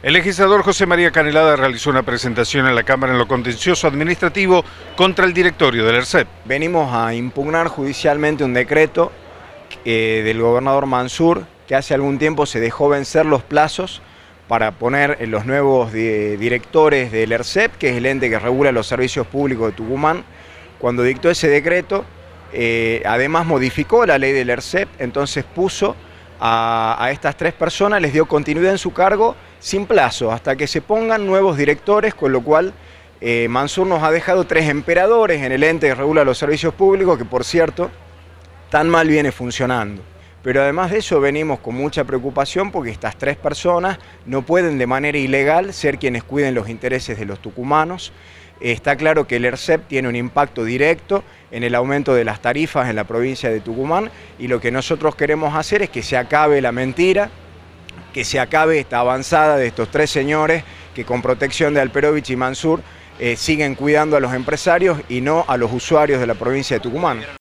El legislador José María Canelada realizó una presentación en la Cámara en lo contencioso administrativo contra el directorio del ERCEP. Venimos a impugnar judicialmente un decreto eh, del gobernador Mansur que hace algún tiempo se dejó vencer los plazos para poner los nuevos eh, directores del ERCEP, que es el ente que regula los servicios públicos de Tucumán. Cuando dictó ese decreto, eh, además modificó la ley del ERCEP, entonces puso a, a estas tres personas, les dio continuidad en su cargo sin plazo, hasta que se pongan nuevos directores, con lo cual eh, Mansur nos ha dejado tres emperadores en el ente que regula los servicios públicos, que por cierto, tan mal viene funcionando. Pero además de eso venimos con mucha preocupación porque estas tres personas no pueden de manera ilegal ser quienes cuiden los intereses de los tucumanos. Está claro que el ERCEP tiene un impacto directo en el aumento de las tarifas en la provincia de Tucumán y lo que nosotros queremos hacer es que se acabe la mentira, que se acabe esta avanzada de estos tres señores que con protección de Alperovich y Mansur eh, siguen cuidando a los empresarios y no a los usuarios de la provincia de Tucumán.